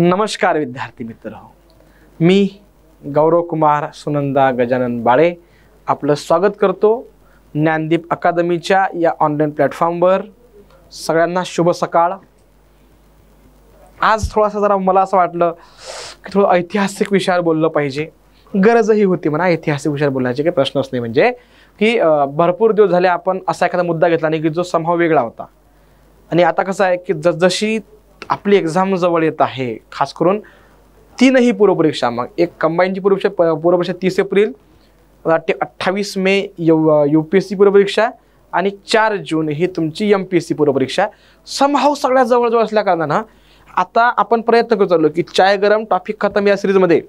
नमस्कार विद्यार्थी मित्र हो मी गौरव कुमार सुनंदा गजानन बाळे आपलं स्वागत करतो ज्ञानदीप अकादमीच्या या ऑनलाईन प्लॅटफॉर्मवर सगळ्यांना शुभ सकाळ आज थोडासा जरा मला असं वाटलं की थोडं ऐतिहासिक विषयावर बोललं पाहिजे गरजही होती म्हणा ऐतिहासिक विषयावर बोलण्याची काही प्रश्नच नाही म्हणजे की भरपूर दिवस झाले आपण असा एखादा मुद्दा घेतला नाही की जो समाव वेगळा होता आणि आता कसं आहे की जसजशी आपली एक्झाम जवळ येत आहे खास करून तीनही पूर्वपरीक्षा मग एक कंबाईनची पूर्वपरीक्षा पूर्वपरीक्षा तीस एप्रिल ते अठ्ठावीस May U U P S C पूर्वपरीक्षा आणि चार जून ही तुमची एम पी एस सी पूर्वपरीक्षा समभाव सगळ्या जवळजवळ असल्या कारणानं आता आपण प्रयत्न करू चाललो की चाय गरम टॉपिक खतम या सिरीजमध्ये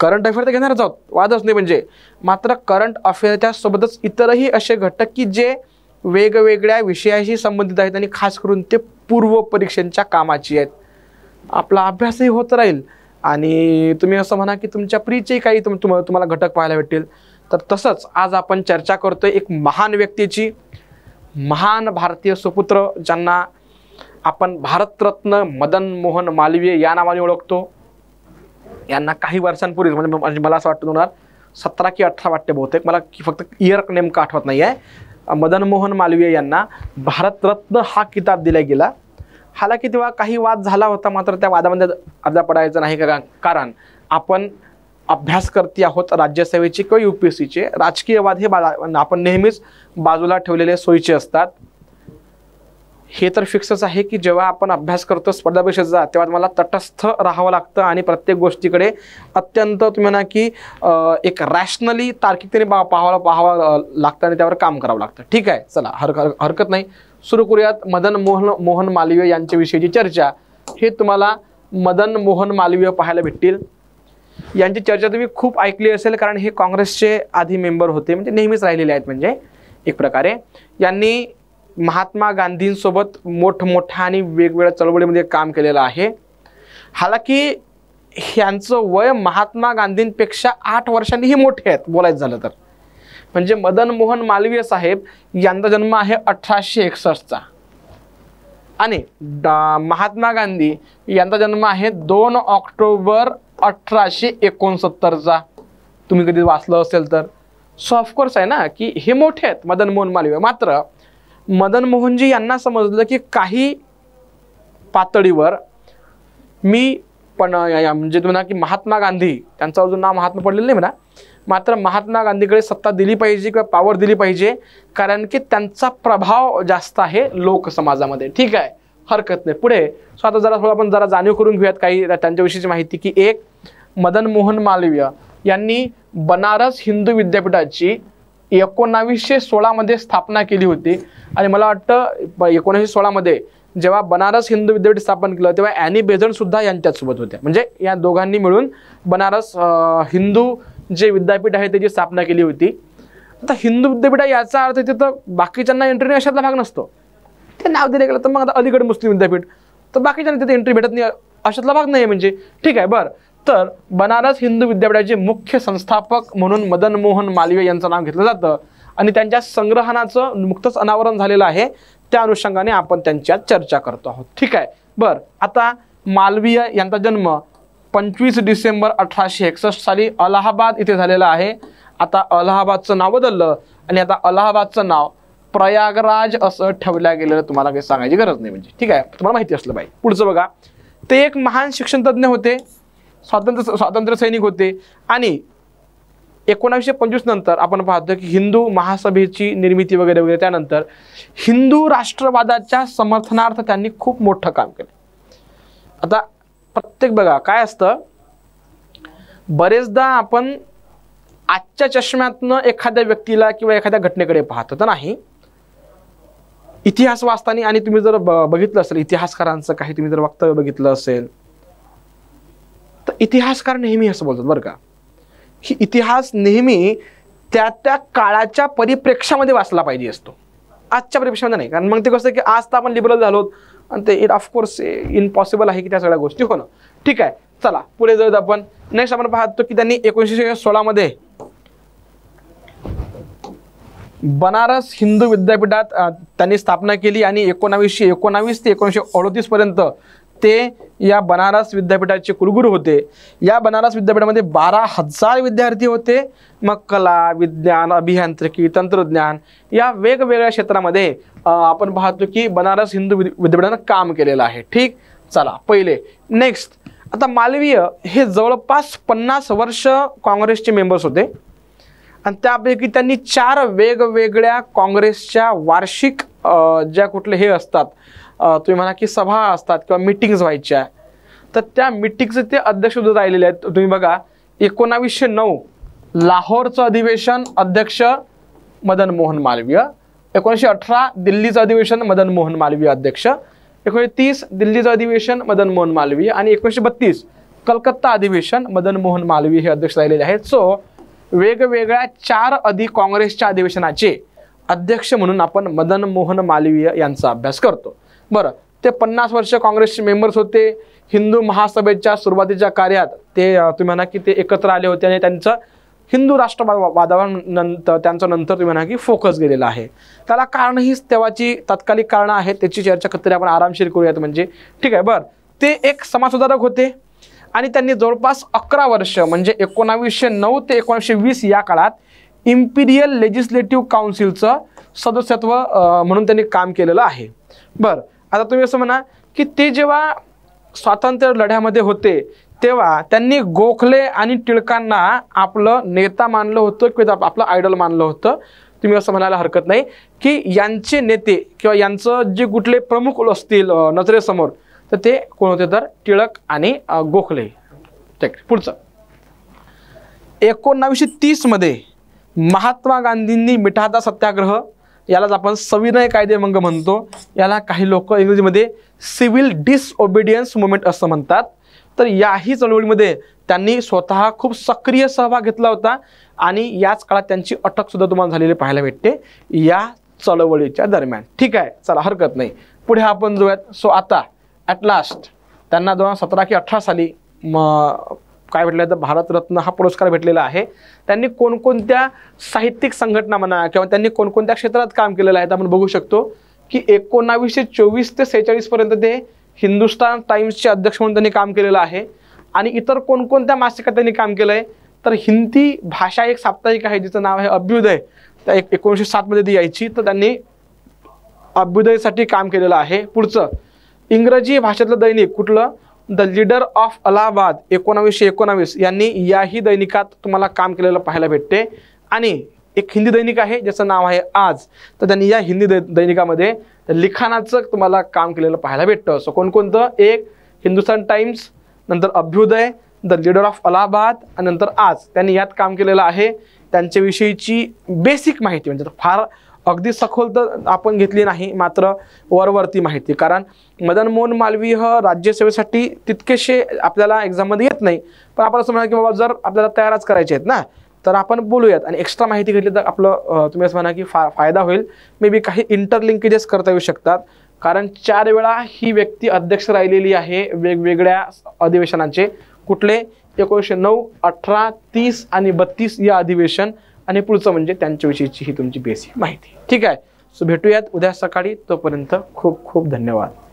करंट अफेअर तर घेणारच आहोत वादच नाही म्हणजे मात्र करंट अफेअरच्या सोबतच इतरही असे घटक की जे वेगवेगळ्या विषयाशी संबंधित आहेत आणि खास करून ते पूर्व परीक्षांच्या कामाची आहेत आपला अभ्यासही होत राहील आणि तुम्ही असं म्हणा की तुमच्या प्रीचे काही तुम तुम तुम्हाला घटक पाहायला भेटतील तर तसंच आज आपण चर्चा करतोय एक महान व्यक्तीची महान भारतीय सुपुत्र ज्यांना आपण भारतरत्न मदन मोहन मालवीय या नावाने ओळखतो यांना काही वर्षांपूर्वी म्हणजे, म्हणजे मला असं वाटतं होणार सतरा की अठरा वाटते बहुतेक मला फक्त इयर नेमकं आठवत नाही आहे मदन मोहन मालवीय यांना भारतरत्न हा किताब दिला गेला की तेव्हा काही वाद झाला होता मात्र त्या वादामध्ये अर्धा पडायचा नाही कारण कारण आपण अभ्यास करती आहोत राज्यसेवेचे किंवा यू पी एस सीचे राजकीय वाद हे बा आपण नेहमीच बाजूला ठेवलेले सोयीचे असतात हे तर फिक्सच आहे की जेव्हा आपण अभ्यास करतो स्पर्धा परीक्षेचा तेव्हा तुम्हाला तटस्थ राहावं लागतं आणि प्रत्येक गोष्टीकडे अत्यंत तुम्ही ना की एक रॅशनली तार्किकतेने पा पाहावं पाहावं लागतं आणि त्यावर काम करावं लागतं ठीक आहे चला हरक हरकत नाही सुरू करूयात मदन मोहन मोहन मालवीय जी चर्चा हे तुम्हाला मदन मोहन मालवीय पाहायला भेटतील यांची चर्चा तुम्ही खूप ऐकली असेल कारण हे काँग्रेसचे आधी मेंबर होते म्हणजे नेहमीच राहिलेले आहेत म्हणजे एक प्रकारे यांनी महात्मा गांधींसोबत मोठमोठ्या आणि वेगवेगळ्या चळवळीमध्ये काम केलेलं आहे हालाकी ह्यांचं वय महात्मा गांधींपेक्षा आठ ही मोठे आहेत बोलायचं झालं तर म्हणजे मदन मोहन मालवीय साहेब यांचा जन्म आहे अठराशे एकसष्टचा आणि महात्मा गांधी यांचा जन्म आहे दोन ऑक्टोबर अठराशे एकोणसत्तरचा तुम्ही कधी वाचलं असेल तर सो ऑफकोर्स आहे ना की हे मोठे आहेत मदन मोहन मालवीय मात्र मदन मोहनजी यांना समजलं की काही पातळीवर मी पण म्हणजे म्हणा की महात्मा गांधी त्यांचं अजून नाव महात्मा पडलेलं नाही म्हणा मात्र महात्मा गांधीकडे सत्ता दिली पाहिजे किंवा पॉवर दिली पाहिजे कारण की त्यांचा प्रभाव जास्त आहे लोकसमाजामध्ये ठीक आहे हरकत नाही पुढे सो आता जरा थोडं आपण जरा जाणीव करून घेऊयात काही त्यांच्याविषयीची माहिती की एक मदन मोहन मालवीय यांनी बनारस हिंदू विद्यापीठाची एकोणावीसशे सोळामध्ये स्थापना केली होती आणि मला वाटतं एकोणीसशे सोळामध्ये जेव्हा बनारस हिंदू विद्यापीठ स्थापन केलं तेव्हा ॲनी बेझन सुद्धा यांच्यासोबत होत्या म्हणजे या दोघांनी मिळून बनारस हिंदू जे विद्यापीठ आहे त्याची स्थापना केली होती आता हिंदू विद्यापीठ याचा अर्थ तिथं बाकीच्यांना एंट्री अशातला भाग नसतो ते नाव दिले गेलं तर मग आता अलीगड मुस्लिम विद्यापीठ तर बाकीच्यांना तिथे एंट्री भेटत नाही अशातला भाग नाही म्हणजे ठीक आहे बरं तर बनारस हिंदू विद्यापीठाचे मुख्य संस्थापक म्हणून मदन मोहन मालवीय यांचं नाव घेतलं जातं आणि त्यांच्या संग्रहणाचं नुकतंच अनावरण झालेलं आहे त्या अनुषंगाने आपण त्यांच्यात चर्चा करतो आहोत ठीक आहे बर आता मालवीय यांचा जन्म पंचवीस डिसेंबर अठराशे एकसष्ट साली अलाहाबाद इथे झालेला आहे आता अलाहाबादचं नाव बदललं आणि आता अलाहाबादचं नाव प्रयागराज असं ठेवल्या गेलेलं तुम्हाला काही सांगायची गरज नाही म्हणजे ठीक आहे तुम्हाला माहिती असलं पाहिजे पुढचं बघा ते एक महान शिक्षणतज्ज्ञ होते स्वातंत्र्य स्वातंत्र्य सैनिक होते आणि एकोणावीसशे पंचवीस नंतर आपण पाहतो की हिंदू महासभेची निर्मिती वगैरे वगैरे त्यानंतर हिंदू राष्ट्रवादाच्या समर्थनार्थ त्यांनी खूप मोठं काम केलं आता प्रत्येक बघा काय असतं बरेचदा आपण आजच्या चष्म्यातनं एखाद्या व्यक्तीला किंवा एखाद्या घटनेकडे पाहतो तर नाही इतिहास वाचताना आणि तुम्ही जर बघितलं असेल इतिहासकारांचं काही तुम्ही जर वक्तव्य बघितलं असेल इतिहासकार नेहमी असं बोलतात बरं का की इतिहास नेहमी त्या त्या काळाच्या परिप्रेक्षामध्ये वाचला पाहिजे असतो आजच्या परिप्रेक्षामध्ये नाही कारण मग ते कसं की आज तर आपण लिबरल झालो आणि ते ऑफकोर्स इम्पॉसिबल आहे की त्या सगळ्या गोष्टी होणं ठीक आहे चला पुढे जाऊ आपण नेक्स्ट आपण पाहतो की त्यांनी एकोणीसशे सोळामध्ये बनारस हिंदू विद्यापीठात त्यांनी स्थापना केली आणि एकोणावीसशे एकोणावीस ते एकोणीसशे पर्यंत ते या बनारस विद्यापीठाचे कुलगुरू होते या बनारस विद्यापीठामध्ये बारा हजार विद्यार्थी होते मग कला विज्ञान अभियांत्रिकी तंत्रज्ञान या वेगवेगळ्या क्षेत्रामध्ये आपण पाहतो की बनारस हिंदू विद्यापीठानं काम केलेलं आहे ठीक चला पहिले नेक्स्ट आता मालवीय हे जवळपास पन्नास वर्ष काँग्रेसचे मेंबर्स होते आणि त्यापैकी त्यांनी चार वेगवेगळ्या काँग्रेसच्या वार्षिक ज्या कुठले हे असतात तुम्ही म्हणा की सभा असतात किंवा मिटिंग्स व्हायच्या तर त्या मिटिंगचे ते अध्यक्ष राहिलेले आहेत तुम्ही बघा एकोणावीसशे नऊ लाहोरचं अधिवेशन अध्यक्ष मदन मोहन मालवीय एकोणीसशे अठरा दिल्लीचं अधिवेशन मदन मोहन मालवीय अध्यक्ष एकोणीसशे तीस दिल्लीचं अधिवेशन मदन मोहन मालवीय आणि एकोणीसशे बत्तीस कलकत्ता अधिवेशन मदन मोहन मालवीय हे अध्यक्ष राहिलेले आहेत सो वेगवेगळ्या चार अधि काँग्रेसच्या अधिवेशनाचे अध्यक्ष म्हणून आपण मदन मोहन मालवीय यांचा अभ्यास करतो बरं ते पन्नास वर्ष काँग्रेसचे मेंबर्स होते हिंदू महासभेच्या सुरुवातीच्या कार्यात ते तुम्ही म्हणा की ते एकत्र आले होते आणि त्यांचं हिंदू राष्ट्रवाद नंतर त्यांचं नंतर तुम्ही म्हणा की फोकस गेलेला आहे त्याला कारण हीच तेव्हाची तात्कालिक कारणं आहेत त्याची चर्चा कधी आपण आरामशीर करूयात म्हणजे ठीक आहे बरं ते एक समाजसुधारक होते आणि त्यांनी जवळपास अकरा वर्ष म्हणजे एकोणावीसशे नऊ ते एकोणीसशे वीस या काळात इम्पिरियल लेजिस्लेटिव्ह काउन्सिलचं सदस्यत्व म्हणून त्यांनी काम केलेलं आहे बरं आता तुम्ही असं म्हणा की ते जेव्हा स्वातंत्र्य लढ्यामध्ये होते तेव्हा त्यांनी गोखले आणि टिळकांना आपलं नेता मानलं होतं किंवा आपलं आयडल मानलं होतं तुम्ही असं म्हणायला हरकत नाही की यांचे नेते किंवा यांचं जे कुठले प्रमुख असतील नजरेसमोर तर ते कोण होते तर टिळक आणि गोखले ठीक पुढचं एकोणावीसशे तीसमध्ये महात्मा गांधींनी मिठादा सत्याग्रह यालाच आपण सविनय कायदेभंग म्हणतो याला काही लोक इंग्रजीमध्ये सिव्हिल डिसओबिडियन्स मुवमेंट असं म्हणतात तर याही चळवळीमध्ये त्यांनी स्वतः खूप सक्रिय सहभाग घेतला होता आणि याच काळात त्यांची अटकसुद्धा तुम्हाला झालेली पाहायला भेटते या चळवळीच्या दरम्यान ठीक आहे चला हरकत नाही पुढे आपण जोयात सो आता ॲट लास्ट त्यांना दोन हजार सतरा की अठरा साली म काय भेटलं तर भारतरत्न हा पुरस्कार भेटलेला आहे त्यांनी कोणकोणत्या साहित्यिक संघटना म्हणा किंवा त्यांनी कोणकोणत्या क्षेत्रात काम केलेलं आहे आपण बघू शकतो की एकोणावीसशे चोवीस ते पर्यंत ते हिंदुस्तान टाइम्सचे अध्यक्ष म्हणून त्यांनी काम केलेलं आहे आणि इतर कोणकोणत्या मासिकात त्यांनी काम केलं आहे तर हिंदी भाषा एक साप्ताहिक आहे जिचं नाव आहे अभ्युदय त्या एक एकोणीसशे सातमध्ये ती यायची तर त्यांनी अभ्युदयसाठी काम केलेलं आहे पुढचं इंग्रजी भाषेतलं दैनिक कुठलं द लिडर ऑफ अलाहाबाद एकोणावीसशे एकोणावीस यांनी याही दैनिकात तुम्हाला काम केलेलं पाहायला भेटते आणि एक हिंदी दैनिक आहे ज्याचं नाव आहे आज तर त्यांनी या हिंदी दै दैनिकामध्ये लिखाणाचं तुम्हाला काम केलेलं पाहायला भेटतं सो कोणकोणतं एक हिंदुस्तान टाइम्स नंतर Abhyudaya the leader of Allahabad आणि नंतर आज त्यांनी यात काम केलेलं आहे त्यांच्याविषयीची बेसिक माहिती म्हणजे फार अगदी सखोल तर आपण घेतली नाही मात्र वरवरती माहिती कारण मदन मोहन मालवीय राज्यसेवेसाठी तितकेसे आपल्याला एक्झाममध्ये येत नाही पण आपण असं म्हणा की बाबा जर आपल्याला तयारच करायचे आहेत ना तर आपण बोलूयात आणि एक्स्ट्रा माहिती घेतली तर आपलं तुम्ही असं म्हणा की फा फायदा होईल मे बी काही इंटरलिंकेजेस करता येऊ शकतात कारण चार वेळा ही व्यक्ती अध्यक्ष राहिलेली आहे वेगवेगळ्या अधिवेशनांचे कुठले एकोणीसशे नऊ अठरा तीस आणि बत्तीस या अधिवेशन आणि पुढचं म्हणजे त्यांच्याविषयीची ही तुमची बेसिक माहिती ठीक आहे सो भेटूयात उद्या सकाळी तोपर्यंत खूप खूप धन्यवाद